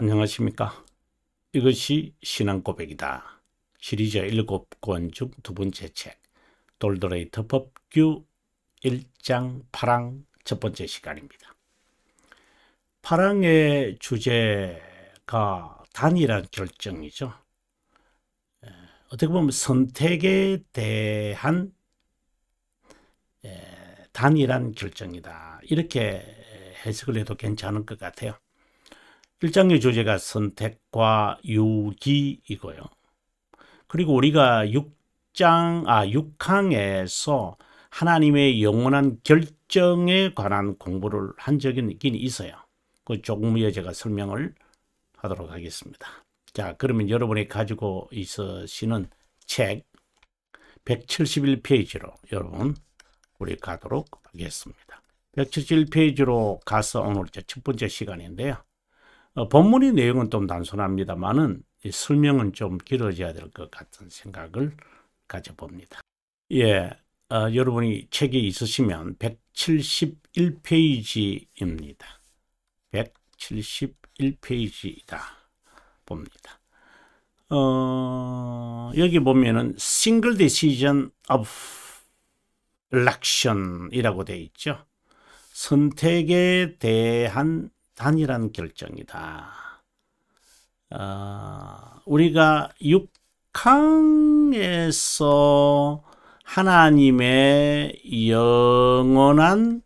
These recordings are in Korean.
안녕하십니까. 이것이 신앙 고백이다. 시리즈 7권 중 두 번째 책 돌더레이터 법규 1장 8항 첫 번째 시간입니다. 8항의 주제가 단일한 결정이죠. 어떻게 보면 선택에 대한 단일한 결정이다. 이렇게 해석을 해도 괜찮을 것 같아요. 1장의 주제가 선택과 유기이고요. 그리고 우리가 6장, 아, 6항에서 하나님의 영원한 결정에 관한 공부를 한 적이 있긴 있어요. 그 조금 후에 제가 설명을 하도록 하겠습니다. 자, 그러면 여러분이 가지고 있으시는 책 171페이지로 여러분 우리 가도록 하겠습니다. 171페이지로 가서 오늘 첫 번째 시간인데요. 어, 본문의 내용은 좀 단순합니다만은 설명은 좀 길어져야 될 것 같은 생각을 가져봅니다. 예, 어, 여러분이 책이 있으시면 171페이지입니다. 171페이지이다 봅니다. 어, 여기 보면은 single decision of election이라고 되어 있죠. 선택에 대한 단일한 결정이다. 어, 우리가 6강에서 하나님의 영원한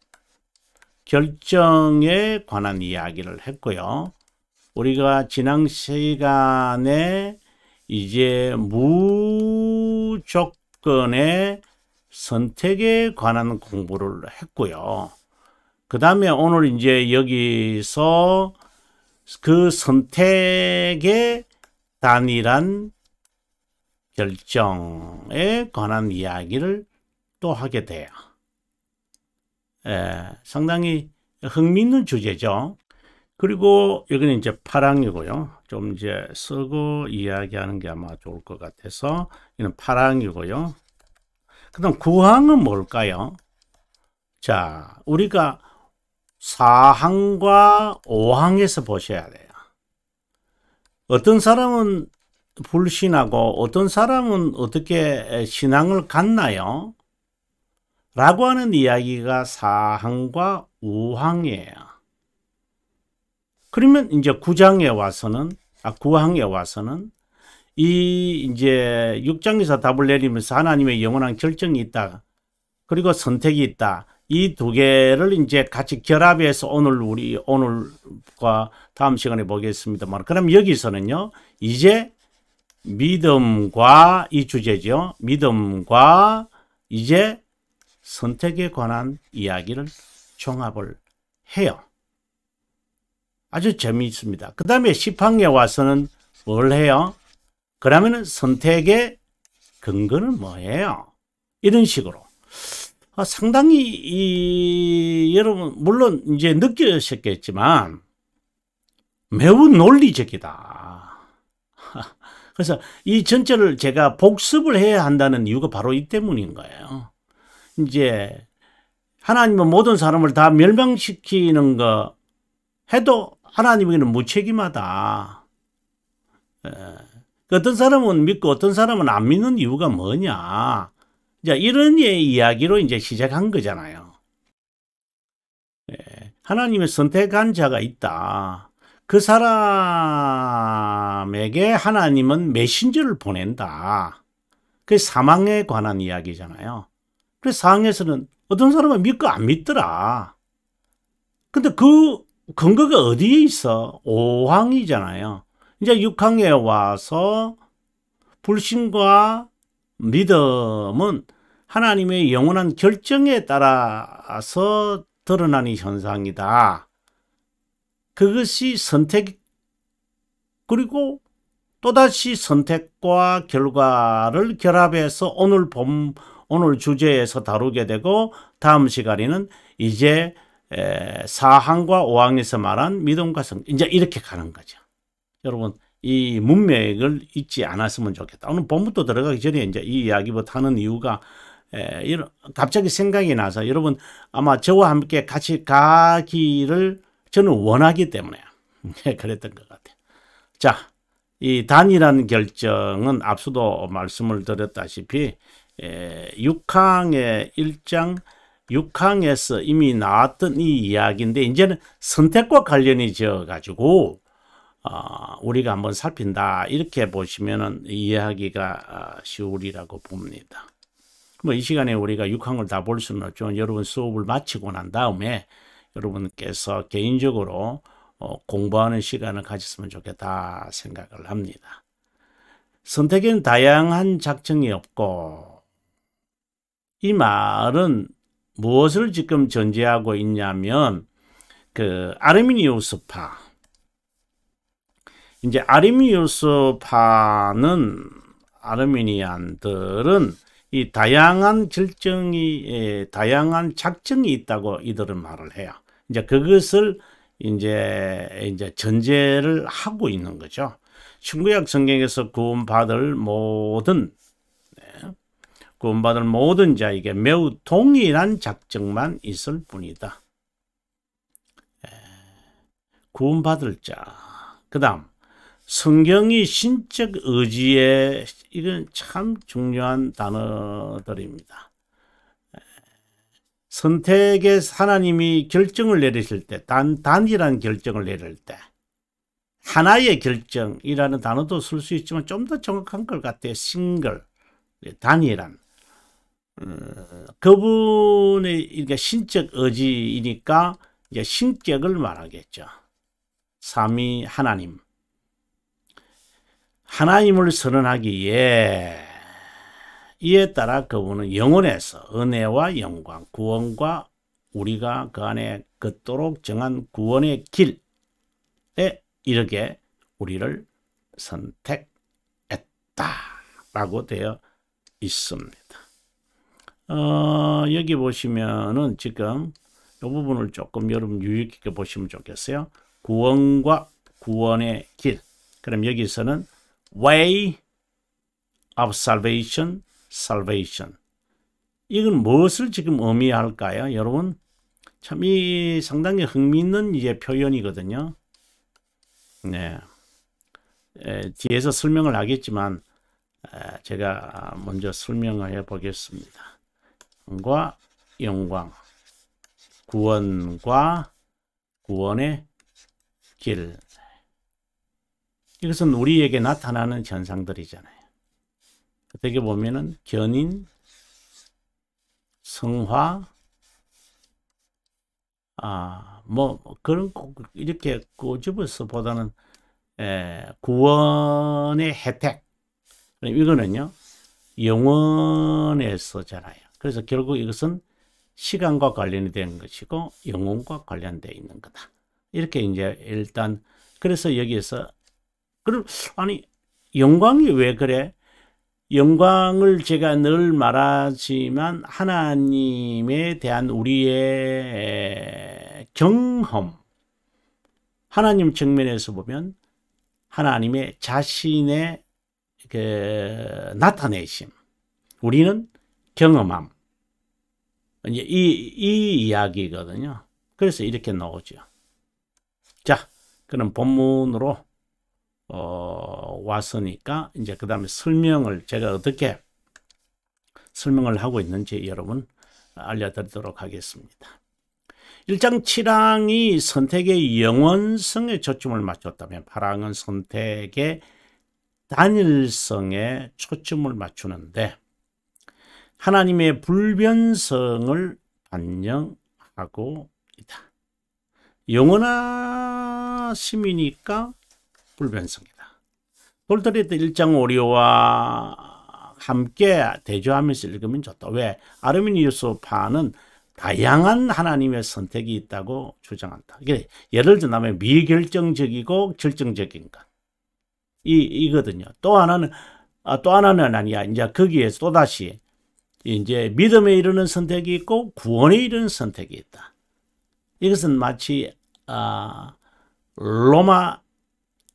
결정에 관한 이야기를 했고요. 우리가 지난 시간에 이제 무조건의 선택에 관한 공부를 했고요. 그 다음에 오늘 이제 여기서 그 선택의 단일한 결정에 관한 이야기를 또 하게 돼요. 예, 상당히 흥미있는 주제죠. 그리고 여기는 이제 파랑이고요. 좀 이제 쓰고 이야기하는 게 아마 좋을 것 같아서 이는 파랑이고요. 그다음 구항은 뭘까요? 자, 우리가 4항과 5항에서 보셔야 돼요. 어떤 사람은 불신하고 어떤 사람은 어떻게 신앙을 갖나요? 라고 하는 이야기가 4항과 5항이에요. 그러면 이제 9장에 와서는 아 9항에 와서는 이 이제 6장에서 답을 내리면서 하나님의 영원한 결정이 있다. 그리고 선택이 있다. 이두 개를 이제 같이 결합해서 오늘 우리 오늘과 다음 시간에 보겠습니다만 그럼 여기서는요. 이제 믿음과 이 주제죠. 믿음과 이제 선택에 관한 이야기를 종합을 해요. 아주 재미있습니다. 그 다음에 시판학년 와서는 뭘 해요? 그러면 선택의 근거는 뭐예요? 이런 식으로. 아, 상당히 이 여러분 물론 이제 느끼셨겠지만 매우 논리적이다. 그래서 이 전체를 제가 복습을 해야 한다는 이유가 바로 이 때문인 거예요. 이제 하나님은 모든 사람을 다 멸망시키는 거 해도 하나님에게는 무책임하다. 예. 그 어떤 사람은 믿고 어떤 사람은 안 믿는 이유가 뭐냐. 자, 이런 예, 이야기로 이제 시작한 거잖아요. 예, 하나님의 선택한 자가 있다. 그 사람에게 하나님은 메신저를 보낸다. 그 사망에 관한 이야기잖아요. 그래서 상황에서는 어떤 사람은 믿고 안 믿더라. 근데 그 근거가 어디에 있어? 5항이잖아요. 이제 6항에 와서 불신과 믿음은 하나님의 영원한 결정에 따라서 드러나는 현상이다. 그것이 선택 그리고 또다시 선택과 결과를 결합해서 오늘 봄 오늘 주제에서 다루게 되고 다음 시간에는 이제 사항과오항에서 말한 믿음과 성 이제 이렇게 가는 거죠. 여러분 이 문맥을 잊지 않았으면 좋겠다. 오늘 본부터 들어가기 전에 이제 이 이야기부터 하는 이유가 에, 예, 이런, 갑자기 생각이 나서 여러분 아마 저와 함께 같이 가기를 저는 원하기 때문에 예, 그랬던 것 같아요. 자, 이단일한 결정은 앞서도 말씀을 드렸다시피 에, 예, 6항의 1장 6항에서 이미 나왔던 이 이야기인데 이제는 선택과 관련이 지어 가지고 어, 우리가 한번 살핀다 이렇게 보시면은 이야기가 아, 쉬우리라고 봅니다. 뭐이 시간에 우리가 6항을 다 볼 수는 없지만 여러분 수업을 마치고 난 다음에 여러분께서 개인적으로 어, 공부하는 시간을 가졌으면 좋겠다 생각을 합니다. 선택에는 다양한 작정이 없고 이 말은 무엇을 지금 전제하고 있냐면 그 아르미니우스파 이제 아르미니우스파는 아르미니안들은 이 다양한 결정이 에, 예, 다양한 작정이 있다고 이들은 말을 해요. 이제 그것을 이제 이제 전제를 하고 있는 거죠. 신구약 성경에서 구원받을 모든 네, 구원받을 모든 자에게 매우 동일한 작정만 있을 뿐이다. 에, 예, 구원받을 자. 그다음 성경이 신적 의지에 이건 참 중요한 단어들입니다. 선택에 하나님이 결정을 내리실 때, 단, 단이라는 결정을 내릴 때, 하나의 결정이라는 단어도 쓸 수 있지만 좀 더 정확한 것 같아요. 싱글, 단이란. 음, 어, 그분의 그러니까 신적 의지이니까 이제 신격을 말하겠죠. 삼위 하나님. 하나님을 선언하기에 이에 따라 그분은 영혼에서 은혜와 영광, 구원과 우리가 그 안에 걷도록 정한 구원의 길에 이르게 우리를 선택했다라고 되어 있습니다. 어, 여기 보시면은 지금 이 부분을 조금 여러분 유익있게 보시면 좋겠어요. 구원과 구원의 길. 그럼 여기서는 way of salvation, salvation. 이건 무엇을 지금 의미할까요? 여러분, 참 이 상당히 흥미있는 이제 표현이거든요. 네. 에, 뒤에서 설명을 하겠지만, 에, 제가 먼저 설명해 을 보겠습니다. 과 영광. 구원과 구원의 길. 이것은 우리에게 나타나는 현상들이잖아요. 어떻게 보면은 견인, 성화, 아, 뭐, 그런, 이렇게 꼬집어서 보다는, 에, 구원의 혜택. 이거는요, 영원에서잖아요. 그래서 결국 이것은 시간과 관련이 된 것이고, 영혼과 관련되어 있는 거다. 이렇게 이제 일단, 그래서 여기에서 그럼 아니 영광이 왜 그래? 영광을 제가 늘 말하지만 하나님에 대한 우리의 경험 하나님 측면에서 보면 하나님의 자신의 그 나타내심 우리는 경험함 이제 이, 이 이야기거든요. 그래서 이렇게 나오죠. 자, 그럼 본문으로 어, 왔으니까 이제 그 다음에 설명을 제가 어떻게 설명을 하고 있는지 여러분 알려드리도록 하겠습니다. 1장 7항이 선택의 영원성에 초점을 맞췄다면 8항은 선택의 단일성에 초점을 맞추는데 하나님의 불변성을 반영하고 있다. 영원하심이니까 불변성이다. 돌더리드 1장 오리오와 함께 대조하면서 읽으면 좋다. 왜? 아르미니우스파는 다양한 하나님의 선택이 있다고 주장한다. 이게 예를 들면 미결정적이고 결정적인 것. 이, 이거든요. 또 하나는, 아, 또 하나는 아니야. 이제 거기에 또다시 이제 믿음에 이르는 선택이 있고 구원에 이르는 선택이 있다. 이것은 마치, 아, 로마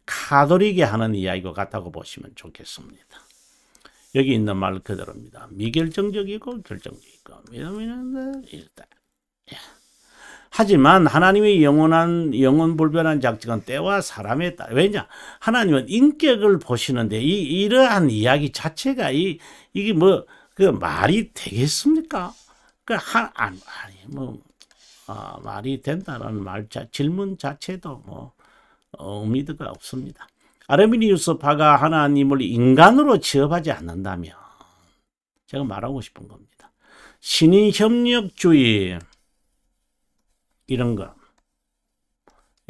카돌이게 하는 이야기와 같다고 보시면 좋겠습니다. 여기 있는 말 그대로입니다. 미결정적이고 결정적이고 믿음이는 일단 예. 하지만 하나님의 영원한 영원 불변한 작정은 때와 사람에 따라 왜냐 하나님은 인격을 보시는데 이 이러한 이야기 자체가 이 이게 뭐그 말이 되겠습니까? 그한 아니 뭐 아, 말이 된다는 말 자, 질문 자체도 뭐 의미가 어, 없습니다. 아르미니우스 파가 하나님을 인간으로 취업하지 않는다면 제가 말하고 싶은 겁니다. 신인 협력주의 이런 거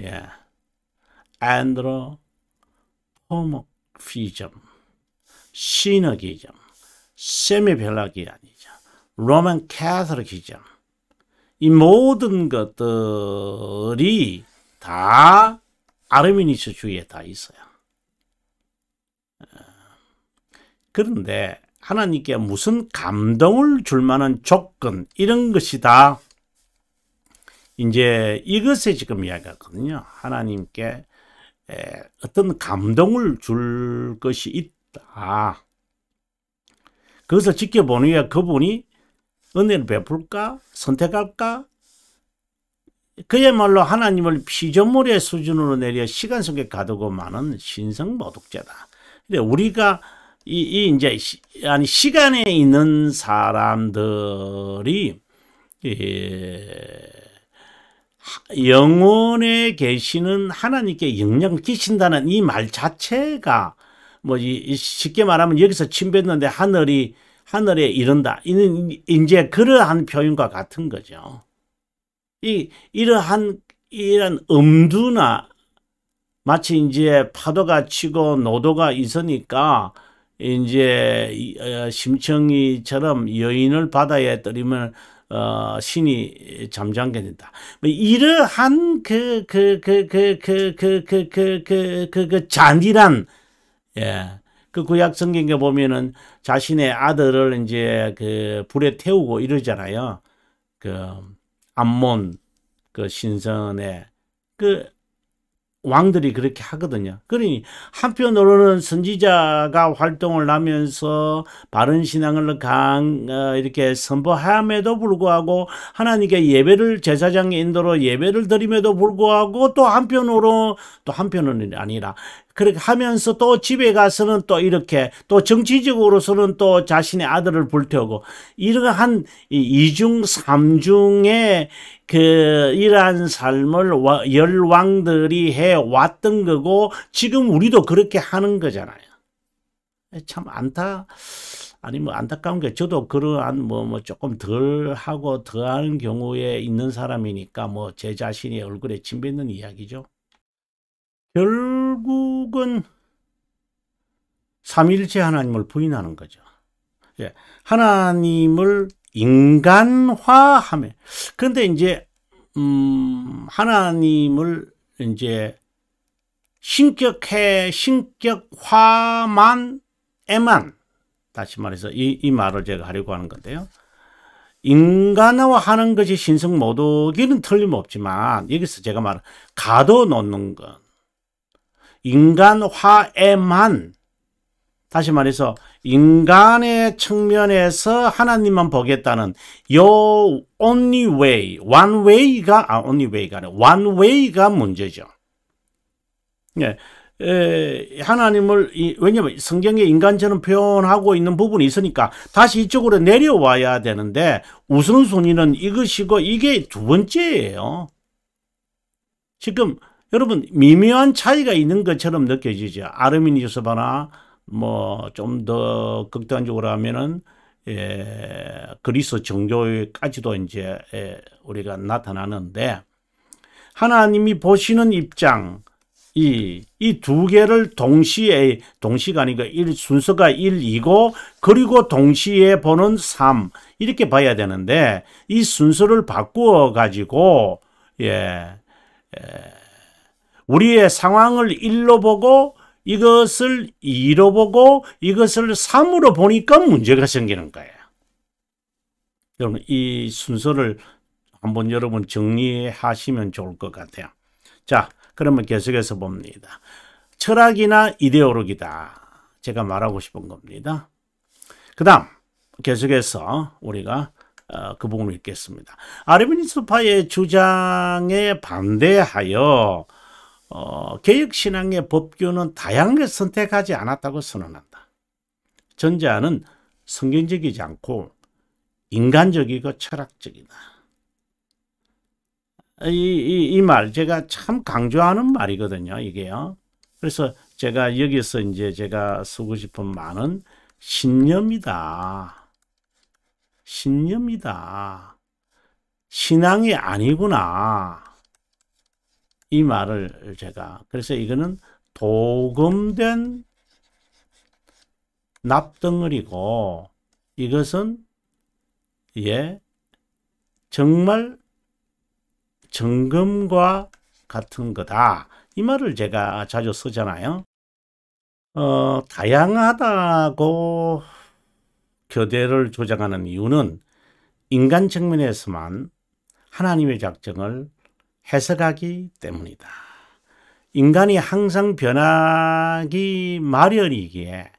예. 안드로포모피즘 시너기즘 세미벨라기아니죠. 로만 캐서릭이죠. 이 모든 것들이 다 아르메니스 주위에 다 있어요. 어, 그런데 하나님께 무슨 감동을 줄 만한 조건 이런 것이 다 이제 이것에 지금 이야기하거든요. 하나님께 어떤 감동을 줄 것이 있다. 그것을 지켜보는 게 그분이 은혜를 베풀까? 선택할까? 그야말로 하나님을 피조물의 수준으로 내려 시간 속에 가두고 마는 신성 모독죄다. 근데 우리가 이, 이 이제 시, 아니 시간에 있는 사람들이 예, 영혼에 계시는 하나님께 영향을 끼친다는 이 말 자체가 뭐 이, 쉽게 말하면 여기서 침뱉는데 하늘이 하늘에 이른다. 이는 이제 그러한 표현과 같은 거죠. 이 이러한 이런 음두나 마치 이제 파도가 치고 노도가 있으니까 이제 심청이처럼 여인을 바다에 떠이면 어, 신이 잠잠게 된다. 뭐 이러한 그그그그그 그 그 그 그 그잔디란 예. 그 구약 성경에 보면은 자신의 아들을 이제 그 불에 태우고 이러잖아요. 그 암몬 그 신선의 그 왕들이 그렇게 하거든요. 그러니 한편으로는 선지자가 활동을 하면서 바른 신앙을 강 어, 이렇게 선포함에도 불구하고 하나님께 예배를 제사장 인도로 예배를 드림에도 불구하고 또 한편으로 또 한편은 아니라 그렇게 하면서 또 집에 가서는 또 이렇게 또 정치적으로서는 또 자신의 아들을 불태우고 이러한 이중 삼중의 그 이러한 삶을 열왕들이 해왔던 거고 지금 우리도 그렇게 하는 거잖아요. 참 안타 아니면 뭐 안타까운 게 저도 그러한 뭐, 뭐 조금 덜 하고 더하 경우에 있는 사람이니까 뭐 제 자신의 얼굴에 침 뱉는 이야기죠. 결국은 삼일째 하나님을 부인하는 거죠. 예. 하나님을 인간화함에 그런데 이제 음 하나님을 이제 신격해 신격화만에만 다시 말해서 이, 이 말을 제가 하려고 하는 건데요. 인간화하는 것이 신성 모독이는 틀림없지만 여기서 제가 말한 가둬놓는 것 인간화에만 다시 말해서 인간의 측면에서 하나님만 보겠다는 your only way, one way가 아 only way가 아니라 one way가 문제죠. 예. 에, 하나님을 이, 왜냐면 성경에 인간처럼 표현하고 있는 부분이 있으니까 다시 이쪽으로 내려와야 되는데 우선순위는 이것이고 이게 두 번째예요. 지금 여러분 미묘한 차이가 있는 것처럼 느껴지죠. 아르미니우스바나 뭐좀더 극단적으로 하면은 예, 그리스 정교회까지도 이제 예, 우리가 나타나는데 하나님이 보시는 입장 이 이 두 개를 동시에 동시가 아니고 일 순서가 1이고 그리고 동시에 보는 3 이렇게 봐야 되는데 이 순서를 바꾸어 가지고 예, 예 우리의 상황을 일로 보고 이것을 2로 보고 이것을 3으로 보니까 문제가 생기는 거예요. 여러분 이 순서를 한번 여러분 정리하시면 좋을 것 같아요. 자 그러면 계속해서 봅니다. 철학이나 이데올로기다. 제가 말하고 싶은 겁니다. 그 다음 계속해서 우리가 어, 그 부분을 읽겠습니다. 아르미니스파의 주장에 반대하여 어, 개혁신앙의 법규는 다양하게 선택하지 않았다고 선언한다. 전자는 성경적이지 않고 인간적이고 철학적이다. 이, 이, 이 말, 제가 참 강조하는 말이거든요, 이게요. 그래서 제가 여기서 이제 제가 쓰고 싶은 말은 신념이다. 신념이다. 신앙이 아니구나. 이 말을 제가 그래서 이거는 도금된 납덩어리고 이것은 예 정말 정금과 같은 거다 이 말을 제가 자주 쓰잖아요 어, 다양하다고 교대를 조장하는 이유는 인간 측면에서만 하나님의 작정을 해석하기 때문이다. 인간이 항상 변하기 마련이기에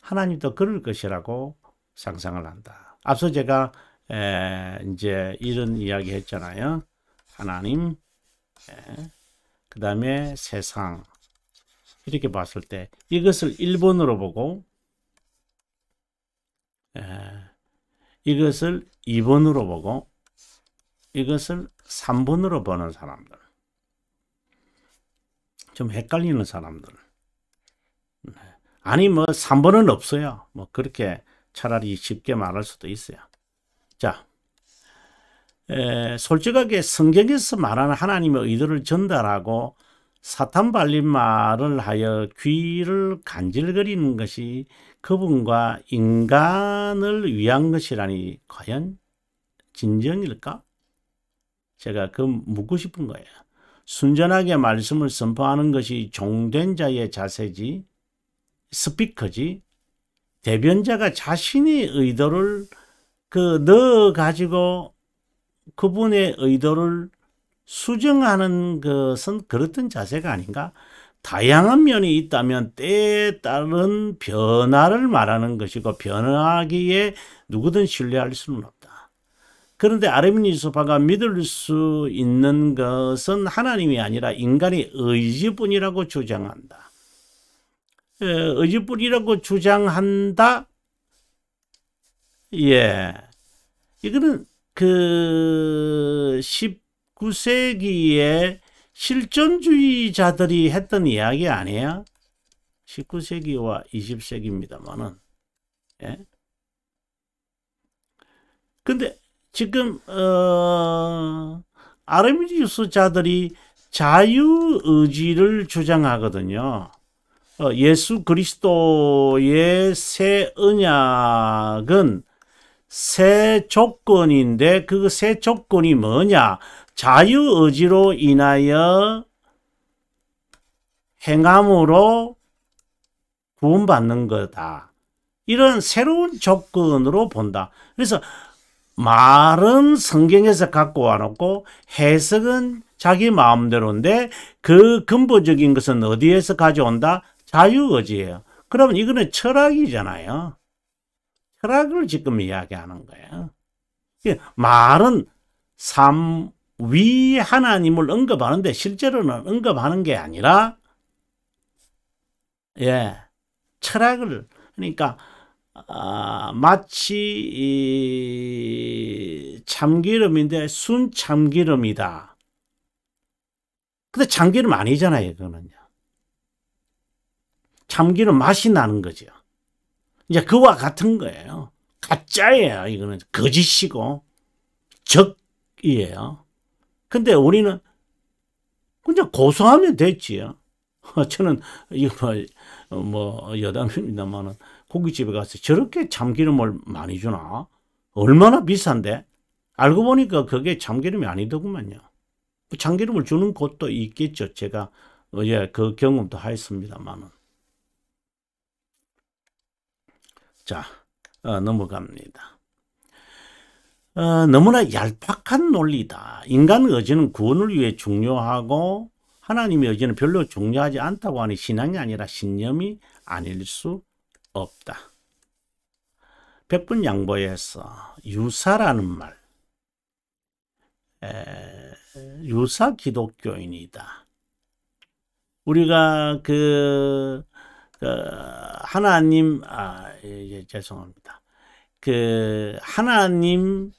하나님도 그럴 것이라고 상상을 한다. 앞서 제가 이제 이런 이야기 했잖아요. 하나님, 그 다음에 세상 이렇게 봤을 때 이것을 일본으로 보고 이것을 2번으로 보고 이것을 3번으로 보는 사람들, 좀 헷갈리는 사람들, 아니 뭐3번은 없어요. 뭐 그렇게 차라리 쉽게 말할 수도 있어요. 자, 에, 솔직하게 성경에서 말하는 하나님의 의도를 전달하고 사탄 발린 말을 하여 귀를 간질거리는 것이 그분과 인간을 위한 것이라니 과연 진정일까? 제가 그 묻고 싶은 거예요. 순전하게 말씀을 선포하는 것이 종된 자의 자세지 스피커지 대변자가 자신의 의도를 그 넣어 가지고 그분의 의도를 수정하는 것은 그렇던 자세가 아닌가? 다양한 면이 있다면 때에 따른 변화를 말하는 것이고 변화하기에 누구든 신뢰할 수는 없다. 그런데 아르미니스파가 믿을 수 있는 것은 하나님이 아니라 인간의 의지뿐이라고 주장한다. 예, 의지뿐이라고 주장한다. 예. 이거는 그 19세기에 실존주의자들이 했던 이야기 아니야? 19세기와 20세기입니다만은. 예. 근데 지금 어, 아르메니 유스자들이 자유 의지를 주장하거든요. 어, 예수 그리스도의 새 언약은 새 조건인데 그 새 조건이 뭐냐? 자유 의지로 인하여 행함으로 구원받는 거다. 이런 새로운 조건으로 본다. 그래서 말은 성경에서 갖고 와놓고 해석은 자기 마음대로인데 그 근본적인 것은 어디에서 가져온다? 자유의지예요. 그러면 이거는 철학이잖아요. 철학을 지금 이야기하는 거예요. 예, 말은 삼위 하나님을 언급하는데 실제로는 언급하는 게 아니라 예 철학을 그러니까 아, 마치 참기름인데 순 참기름이다. 근데 참기름 아니잖아요, 그거는요. 참기름 맛이 나는 거죠. 이제 그와 같은 거예요. 가짜예요, 이거는 거짓이고 적이에요. 근데 우리는 그냥 고소하면 됐지요. 어, 저는 이거 어, 뭐, 여담입니다만은 고깃집에 가서 저렇게 참기름을 많이 주나? 얼마나 비싼데? 알고 보니까 그게 참기름이 아니더구만요. 그 참기름을 주는 곳도 있겠죠. 제가 어, 예, 그 경험도 하였습니다만은. 자, 어, 넘어갑니다. 어, 너무나 얄팍한 논리다. 인간 의지는 구원을 위해 중요하고 하나님이 여기는 별로 중요하지 않다고 하니 신앙이 아니라 신념이 아닐 수 없다. 백분 양보해서 유사라는 말, 에, 유사 기독교인이다. 우리가 그, 그 하나님 아 예, 예 죄송합니다. 그 하나님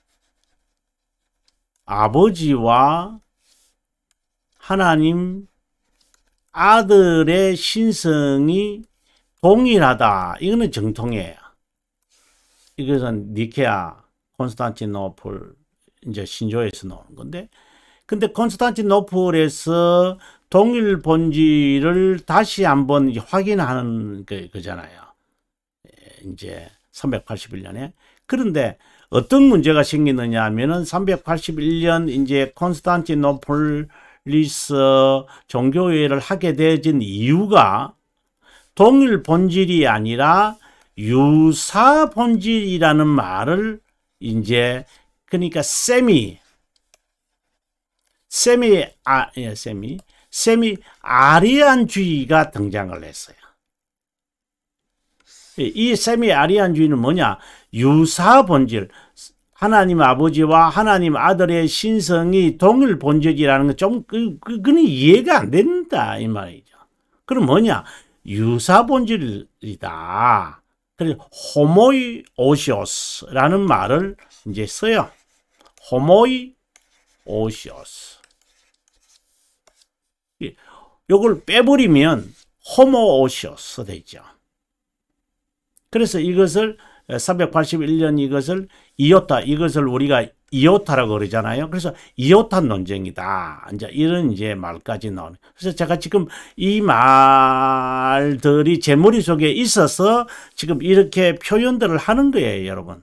아버지와 하나님 아들의 신성이 동일하다. 이거는 정통이에요. 이것은 니케아, 콘스탄티노플, 이제 신조에서 나오는 건데 근데 콘스탄티노플에서 동일 본질을 다시 한번 확인하는 그, 거잖아요. 이제 381년에. 그런데 어떤 문제가 생기느냐 하면은 381년 이제 콘스탄티노플 리스 종교회를 의 하게 되어진 이유가 동일 본질이 아니라 유사 본질이라는 말을 이제 그러니까 세미 세미 아 예, 세미 세미 아리안주의가 등장을 했어요. 이 세미 아리안주의는 뭐냐? 유사 본질 하나님 아버지와 하나님 아들의 신성이 동일 본적이라는 건좀 그, 그, 그는 이해가 안 된다 이 말이죠. 그럼 뭐냐? 유사 본질이다. 그래서 호모이 오시오스라는 말을 이제 써요. 호모이 오시오스. 예, 요걸 빼버리면 호모 오시오스 되죠. 그래서 이것을 381년 이것을 이오타 이것을 우리가 이오타라고 그러잖아요. 그래서 이오타 논쟁이다. 이제 이런 이제 말까지 나오 그래서 제가 지금 이 말들이 제 머릿속에 있어서 지금 이렇게 표현들을 하는 거예요, 여러분.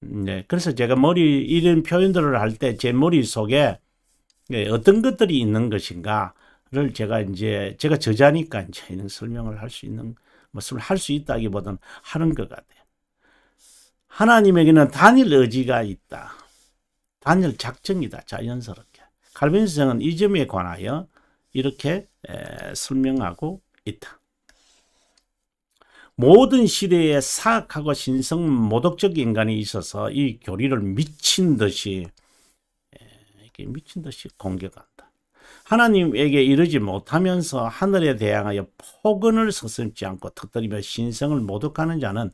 네. 그래서 제가 머리 이런 표현들을 할 때 제 머릿속에 예, 어떤 것들이 있는 것인가를 제가 이제 제가 저자니까 이제 이런 설명을 할 수 있는 무할수 뭐, 있다기보다는 하는 것 같아요. 하나님에게는 단일 의지가 있다. 단일 작정이다. 자연스럽게. 칼빈스정은 이 점에 관하여 이렇게 에, 설명하고 있다. 모든 시대에 사악하고 신성 모독적 인간이 있어서 이 교리를 미친 듯이 이게 미친 듯이 공격한다. 하나님에게 이르지 못하면서 하늘에 대항하여 폭언을 서슴지 않고 턱들이며 신성을 모독하는 자는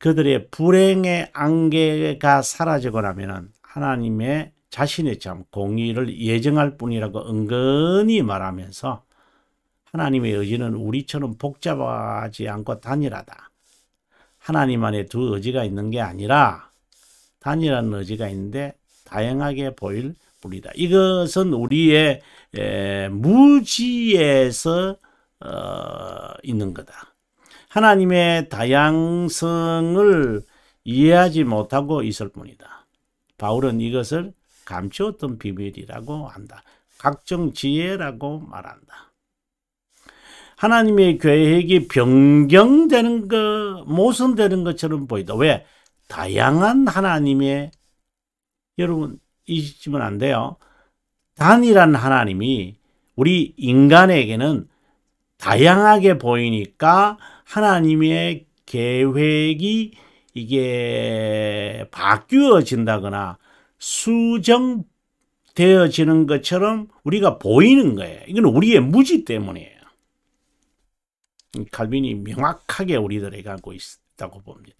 그들의 불행의 안개가 사라지고 나면은 하나님의 자신의 참 공의를 예정할 뿐이라고 은근히 말하면서 하나님의 의지는 우리처럼 복잡하지 않고 단일하다. 하나님 안에 두 의지가 있는 게 아니라 단일한 의지가 있는데 다양하게 보일 뿐이다. 이것은 우리의 무지에서 어, 있는 거다. 하나님의 다양성을 이해하지 못하고 있을 뿐이다. 바울은 이것을 감추었던 비밀이라고 한다. 각종 지혜라고 말한다. 하나님의 계획이 변경되는 것, 모순되는 것처럼 보이다. 왜? 다양한 하나님의 여러분 잊으면 안 돼요. 단일한 하나님이 우리 인간에게는 다양하게 보이니까 하나님의 계획이 이게 바뀌어진다거나 수정되어지는 것처럼 우리가 보이는 거예요. 이건 우리의 무지 때문이에요. 칼빈이 명확하게 우리들에게 갖고 있다고 봅니다.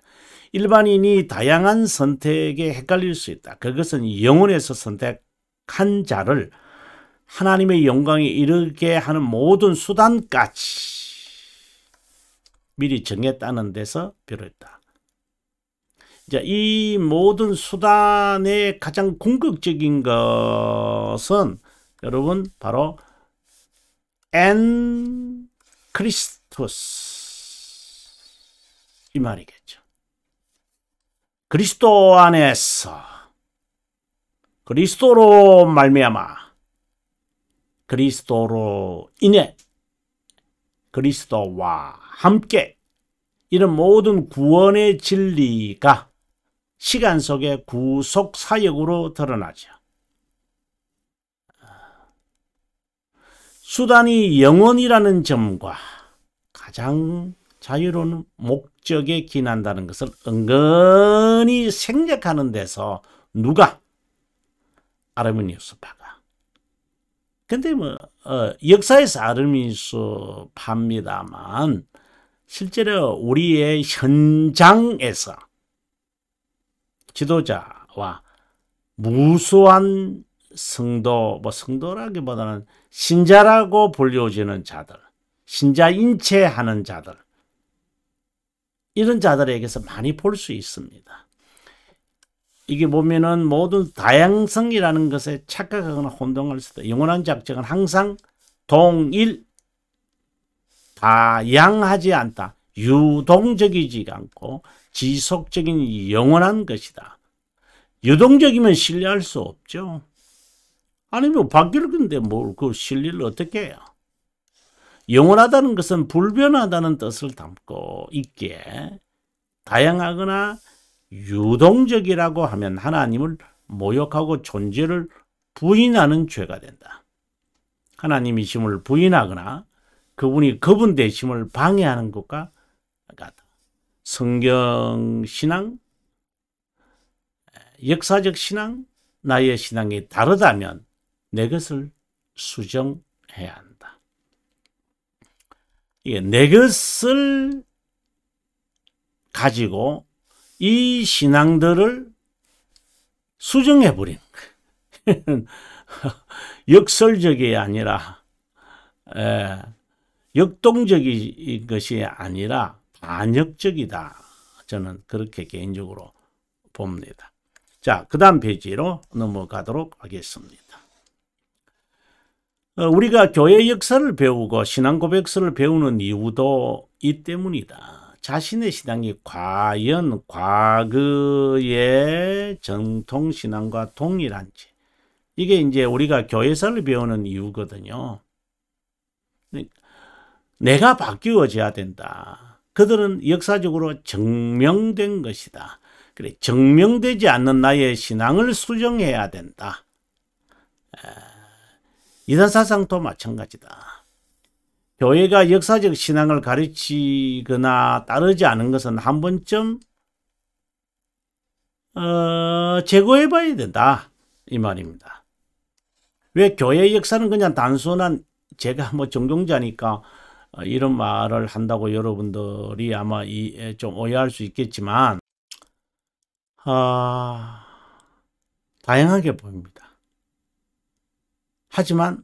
일반인이 다양한 선택에 헷갈릴 수 있다. 그것은 영혼에서 선택한 자를 하나님의 영광에 이르게 하는 모든 수단까지 미리 정했다는 데서 비롯했다. 자, 이 모든 수단의 가장 궁극적인 것은 여러분 바로 엔 크리스토스 이 말이겠죠. 그리스도 안에서 그리스도로 말미암아 그리스도로 인해 그리스도와 함께 이런 모든 구원의 진리가 시간 속의 구속 사역으로 드러나죠. 수단이 영원이라는 점과 가장 자유로운 목적에 기인한다는 것을 은근히 생략하는 데서 누가 아르메니우스박 근데 뭐 어, 역사에서 아름이수 팝니다만 실제로 우리의 현장에서 지도자와 무수한 성도, 뭐 성도라기보다는 신자라고 불려지는 자들, 신자 인체하는 자들, 이런 자들에게서 많이 볼 수 있습니다. 이게 보면은 모든 다양성이라는 것에 착각하거나 혼동할 수도 영원한 작정은 항상 동일 다양하지 않다. 유동적이지 않고 지속적인 영원한 것이다. 유동적이면 신뢰할 수 없죠. 아니면 바뀔 건데 뭘그 신뢰를 어떻게 해요? 영원하다는 것은 불변하다는 뜻을 담고 있기에 다양하거나 유동적이라고 하면 하나님을 모욕하고 존재를 부인하는 죄가 된다. 하나님이심을 부인하거나 그분이 그분 되심을 방해하는 것과 같다. 성경 신앙, 역사적 신앙, 나의 신앙이 다르다면 내 것을 수정해야 한다. 이게 내 것을 가지고 이 신앙들을 수정해버린 역설적이 아니라 에, 역동적인 것이 아니라 반역적이다. 저는 그렇게 개인적으로 봅니다. 자, 그 다음 페이지로 넘어가도록 하겠습니다. 어, 우리가 교회 역사를 배우고 신앙 고백서를 배우는 이유도 이 때문이다. 자신의 신앙이 과연 과거의 정통 신앙과 동일한지 이게 이제 우리가 교회사를 배우는 이유거든요. 내가 바뀌어져야 된다. 그들은 역사적으로 증명된 것이다. 그래, 증명되지 않는 나의 신앙을 수정해야 된다. 아, 이단 사상도 마찬가지다. 교회가 역사적 신앙을 가르치거나 따르지 않은 것은 한 번쯤 어, 제거해 봐야 된다 이 말입니다. 왜 교회의 역사는 그냥 단순한 제가 뭐 정경자니까 어, 이런 말을 한다고 여러분들이 아마 이, 좀 오해할 수 있겠지만 아, 다양하게 보입니다. 하지만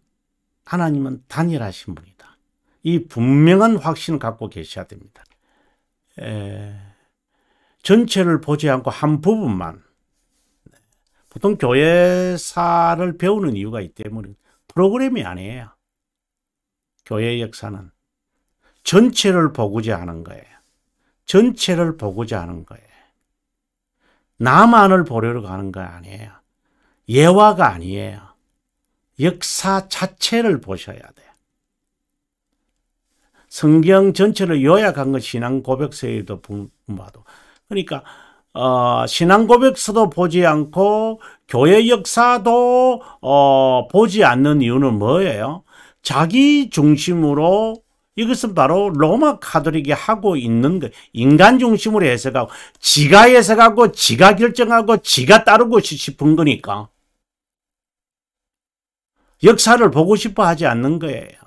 하나님은 단일하신 분이다. 이 분명한 확신을 갖고 계셔야 됩니다. 에, 전체를 보지 않고 한 부분만 보통 교회사를 배우는 이유가 있기 때문에 프로그램이 아니에요. 교회 역사는 전체를 보고자 하는 거예요. 전체를 보고자 하는 거예요. 나만을 보려고 하는 거 아니에요. 예화가 아니에요. 역사 자체를 보셔야 돼. 성경 전체를 요약한 것이 신앙 고백서에도 봐도. 그러니까 어, 신앙 고백서도 보지 않고 교회 역사도 어, 보지 않는 이유는 뭐예요? 자기 중심으로 이것은 바로 로마 카톨릭이 하고 있는 거 인간 중심으로 해석하고 지가 해석하고 지가 결정하고 지가 따르고 싶은 거니까 역사를 보고 싶어 하지 않는 거예요.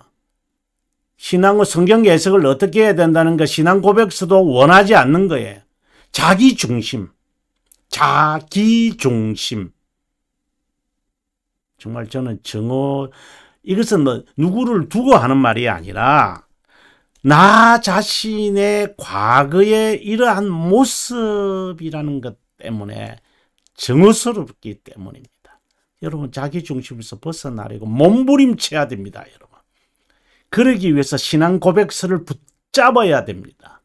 신앙의 성경 해석을 어떻게 해야 된다는 것 신앙 고백서도 원하지 않는 거예요. 자기 중심. 자기 중심. 정말 저는 정어 이것은 뭐 누구를 두고 하는 말이 아니라 나 자신의 과거의 이러한 모습이라는 것 때문에 정어스럽기 때문입니다. 여러분 자기 중심에서 벗어나려고 몸부림쳐야 됩니다. 여러분. 그러기 위해서 신앙 고백서를 붙잡아야 됩니다.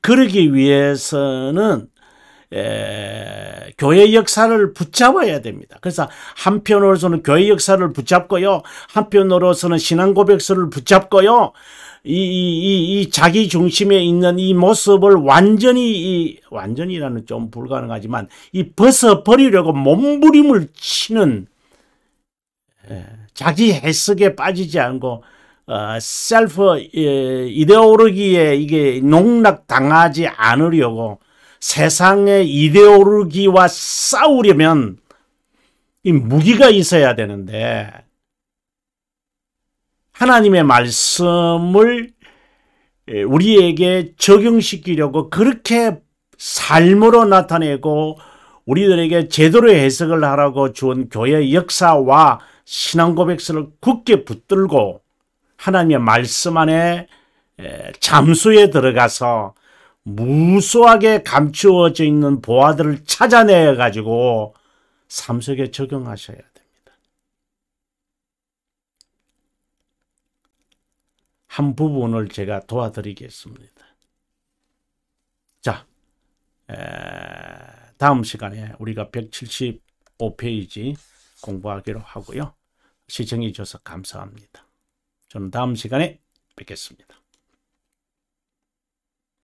그러기 위해서는 에, 교회 역사를 붙잡아야 됩니다. 그래서 한편으로서는 교회 역사를 붙잡고요. 한편으로서는 신앙 고백서를 붙잡고요. 이, 이, 이, 이 자기 중심에 있는 이 모습을 완전히, 이, 완전이라는 좀 불가능하지만, 이 벗어버리려고 몸부림을 치는 에, 자기 해석에 빠지지 않고 어, 셀프 이데올로기에 이게 농락당하지 않으려고 세상의 이데올로기와 싸우려면 이 무기가 있어야 되는데 하나님의 말씀을 우리에게 적용시키려고 그렇게 삶으로 나타내고 우리들에게 제대로 해석을 하라고 주은 교회 역사와 신앙 고백서를 굳게 붙들고 하나님의 말씀 안에 잠수에 들어가서 무수하게 감추어져 있는 보아들을 찾아내 가지고 삶 속에 적용하셔야 됩니다. 한 부분을 제가 도와드리겠습니다. 자, 다음 시간에 우리가 175페이지 공부하기로 하고요. 시청해 주셔서 감사합니다. 저는 다음 시간에 뵙겠습니다.